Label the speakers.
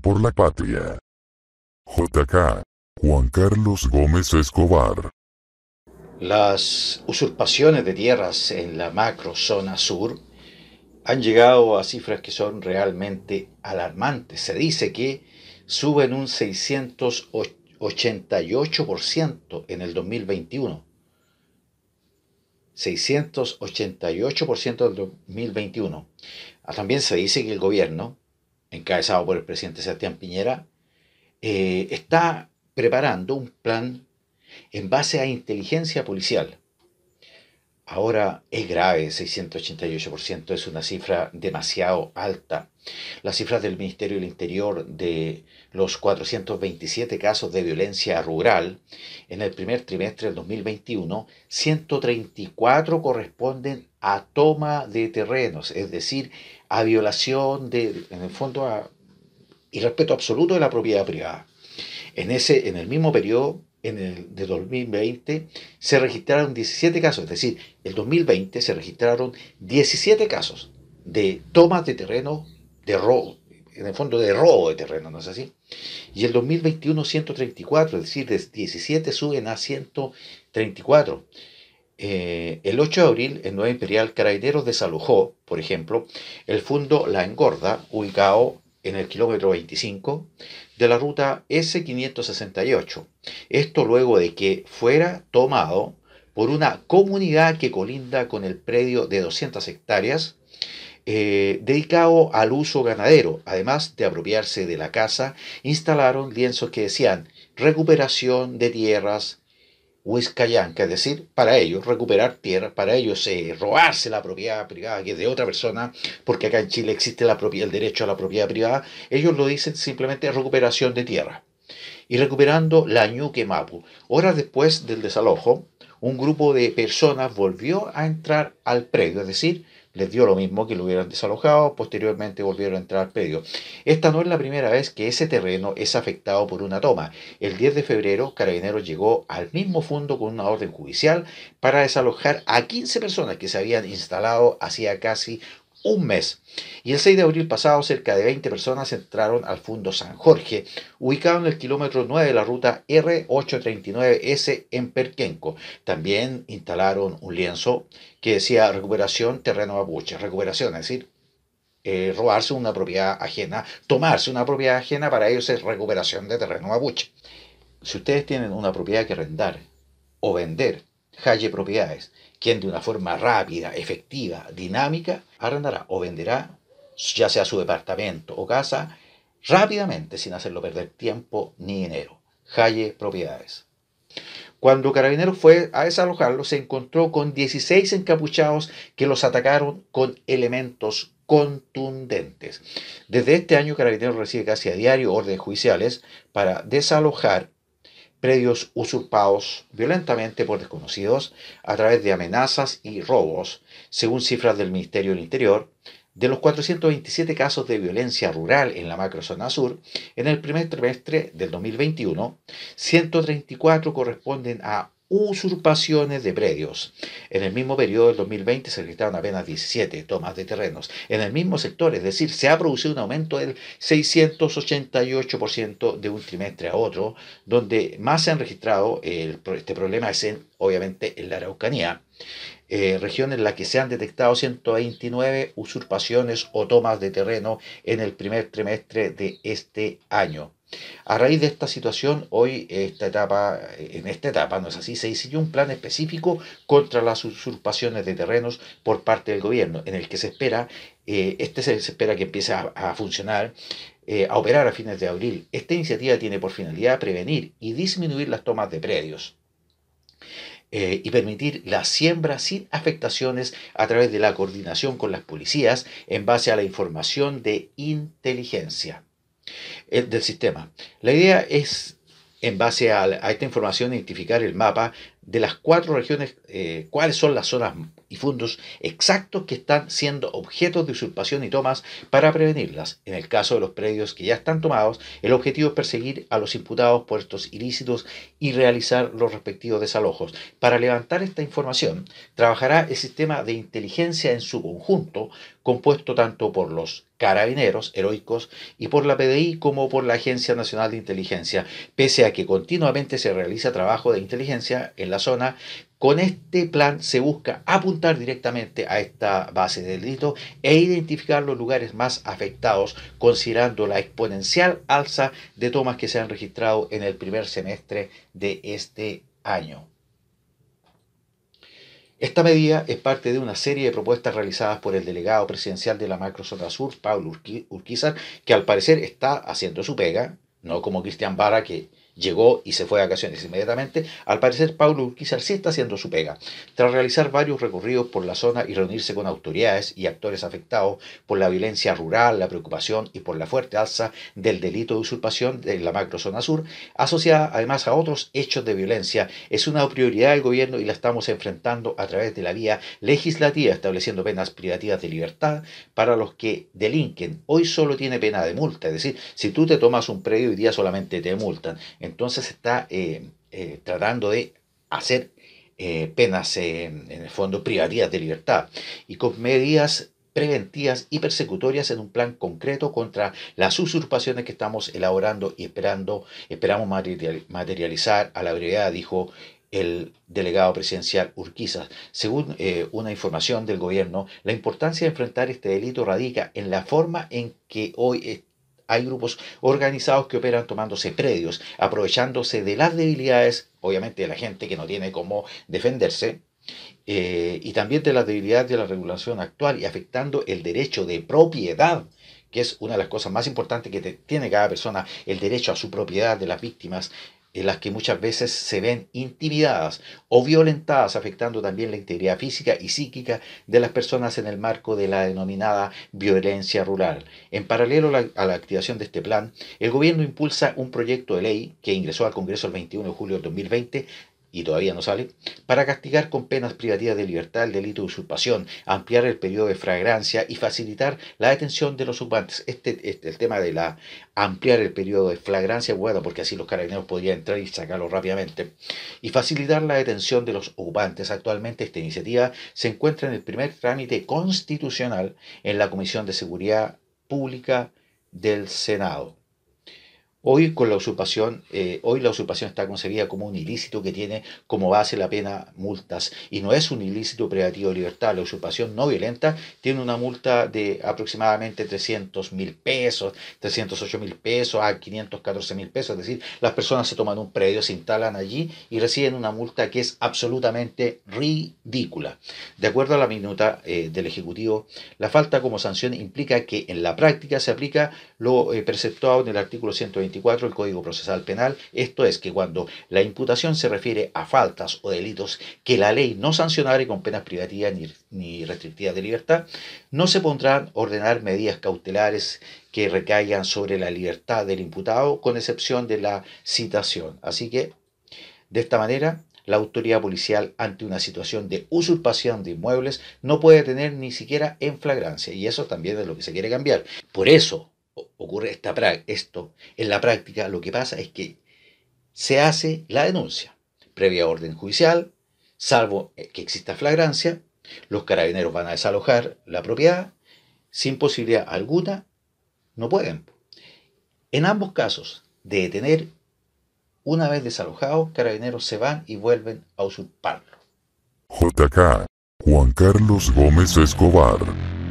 Speaker 1: por la patria. JK. Juan Carlos Gómez Escobar. Las usurpaciones de tierras en la macro zona sur han llegado a cifras que son realmente alarmantes. Se dice que suben un 688% en el 2021. 688% del 2021. Ah, también se dice que el gobierno encabezado por el presidente Sebastián Piñera, eh, está preparando un plan en base a inteligencia policial. Ahora es grave, 688% es una cifra demasiado alta. Las cifras del Ministerio del Interior de los 427 casos de violencia rural en el primer trimestre del 2021, 134 corresponden a toma de terrenos, es decir, a violación de, en el fondo, a irrespeto absoluto de la propiedad privada. En, ese, en el mismo periodo, en el de 2020, se registraron 17 casos, es decir, el 2020 se registraron 17 casos de tomas de terreno de robo, en el fondo de robo de terreno, ¿no es así? Y el 2021 134, es decir, de 17 suben a 134. Eh, el 8 de abril, el Nuevo Imperial Carabineros desalojó, por ejemplo, el fundo La Engorda, ubicado en el kilómetro 25 de la ruta S568. Esto luego de que fuera tomado por una comunidad que colinda con el predio de 200 hectáreas eh, dedicado al uso ganadero. Además de apropiarse de la casa, instalaron lienzos que decían recuperación de tierras, Huizcayanca, es decir, para ellos recuperar tierra, para ellos eh, robarse la propiedad privada que es de otra persona, porque acá en Chile existe el derecho a la propiedad privada, ellos lo dicen simplemente recuperación de tierra. Y recuperando la Ñuque Mapu. Horas después del desalojo, un grupo de personas volvió a entrar al predio, es decir, les dio lo mismo que lo hubieran desalojado, posteriormente volvieron a entrar al predio. Esta no es la primera vez que ese terreno es afectado por una toma. El 10 de febrero, Carabineros llegó al mismo fondo con una orden judicial para desalojar a 15 personas que se habían instalado hacía casi un mes. Y el 6 de abril pasado, cerca de 20 personas entraron al Fundo San Jorge, ubicado en el kilómetro 9 de la ruta R839S en Perquenco. También instalaron un lienzo que decía recuperación terreno Abuche. recuperación, es decir, eh, robarse una propiedad ajena, tomarse una propiedad ajena, para ellos es recuperación de terreno abuche. Si ustedes tienen una propiedad que rentar o vender Halle Propiedades, quien de una forma rápida, efectiva, dinámica, arrendará o venderá ya sea su departamento o casa rápidamente sin hacerlo perder tiempo ni dinero. Halle Propiedades. Cuando Carabineros fue a desalojarlo, se encontró con 16 encapuchados que los atacaron con elementos contundentes. Desde este año, Carabineros recibe casi a diario órdenes judiciales para desalojar predios usurpados violentamente por desconocidos a través de amenazas y robos, según cifras del Ministerio del Interior, de los 427 casos de violencia rural en la macrozona sur, en el primer trimestre del 2021, 134 corresponden a usurpaciones de predios. En el mismo periodo del 2020 se registraron apenas 17 tomas de terrenos en el mismo sector, es decir, se ha producido un aumento del 688% de un trimestre a otro, donde más se han registrado eh, este problema es obviamente en la Araucanía. Eh, región en la que se han detectado 129 usurpaciones o tomas de terreno en el primer trimestre de este año. A raíz de esta situación, hoy esta etapa, en esta etapa, no es así, se diseñó un plan específico contra las usurpaciones de terrenos por parte del gobierno, en el que se espera, eh, este se, espera que empiece a, funcionar, eh, a operar a fines de abril. Esta iniciativa tiene por finalidad prevenir y disminuir las tomas de predios. Eh, y permitir la siembra sin afectaciones a través de la coordinación con las policías en base a la información de inteligencia del sistema. La idea es, en base a, esta información, identificar el mapa de las cuatro regiones, eh, cuáles son las zonas y fundos exactos que están siendo objetos de usurpación y tomas para prevenirlas. En el caso de los predios que ya están tomados, el objetivo es perseguir a los imputados por estos ilícitos y realizar los respectivos desalojos. Para levantar esta información, trabajará el sistema de inteligencia en su conjunto compuesto tanto por los carabineros heroicos y por la PDI como por la Agencia Nacional de Inteligencia, pese a que continuamente se realiza trabajo de inteligencia en la zona. Con este plan se busca apuntar directamente a esta base de delito e identificar los lugares más afectados, considerando la exponencial alza de tomas que se han registrado en el primer semestre de este año. Esta medida es parte de una serie de propuestas realizadas por el delegado presidencial de la macro sur, Pablo Urquizar, que al parecer está haciendo su pega, no como Cristian Barra, que Llegó y se fue a vacaciones inmediatamente. Al parecer, Paulo Urquiza sí está haciendo su pega. Tras realizar varios recorridos por la zona y reunirse con autoridades y actores afectados por la violencia rural, la preocupación y por la fuerte alza del delito de usurpación de la macrozona sur, asociada además a otros hechos de violencia, es una prioridad del gobierno y la estamos enfrentando a través de la vía legislativa, estableciendo penas privativas de libertad para los que delinquen. Hoy solo tiene pena de multa, es decir, si tú te tomas un predio hoy día solamente te multan entonces está eh, eh, tratando de hacer eh, penas en el fondo privativas de libertad y con medidas preventivas y persecutorias en un plan concreto contra las usurpaciones que estamos elaborando y esperando, esperamos materializar a la brevedad, dijo el delegado presidencial Urquiza. Según una información del gobierno, la importancia de enfrentar este delito radica en la forma en que hoy hay grupos organizados que operan tomándose predios, aprovechándose de las debilidades, obviamente, de la gente que no tiene cómo defenderse, eh, y también de las debilidades de la regulación actual y afectando el derecho de propiedad que es una de las cosas más importantes que tiene cada persona, el derecho a su propiedad de las víctimas en las que muchas veces se ven intimidadas o violentadas, afectando también la integridad física y psíquica de las personas en el marco de la denominada violencia rural. En paralelo a la activación de este plan, el gobierno impulsa un proyecto de ley que ingresó al Congreso el 21 de julio de 2020 y todavía no sale, para castigar con penas privativas de libertad el delito de usurpación, ampliar el periodo de fragrancia y facilitar la detención de los ocupantes. Este, es este, el tema de la ampliar el periodo de flagrancia, bueno, porque así los carabineros podrían entrar y sacarlo rápidamente, y facilitar la detención de los ocupantes. Actualmente esta iniciativa se encuentra en el primer trámite constitucional en la Comisión de Seguridad Pública del Senado. Hoy, con la usurpación, eh, hoy la usurpación está concebida como un ilícito que tiene como base la pena multas y no es un ilícito privativo de libertad. La usurpación no violenta tiene una multa de aproximadamente 300 mil pesos, 308 mil pesos a 514 mil pesos. Es decir, las personas se toman un predio, se instalan allí y reciben una multa que es absolutamente ridícula. De acuerdo a la minuta eh, del Ejecutivo, la falta como sanción implica que en la práctica se aplica lo eh, perceptuado en el artículo 120 el Código Procesal Penal, esto es que cuando la imputación se refiere a faltas o delitos que la ley no sancionare con penas privativas ni, restrictivas de libertad, no se pondrán ordenar medidas cautelares que recaigan sobre la libertad del imputado, con excepción de la citación. Así que, de esta manera, la autoridad policial ante una situación de usurpación de inmuebles no puede tener ni siquiera en flagrancia y eso también es lo que se quiere cambiar. Por eso, ocurre esta, esto. En la práctica lo que pasa es que se hace la denuncia, previa orden judicial, salvo eh, que exista flagrancia, los carabineros van a desalojar la propiedad, sin posibilidad alguna, no pueden. En ambos casos, de detener, una vez desalojados, carabineros se van y vuelven a usurparlo. JK, Juan Carlos Gómez Escobar.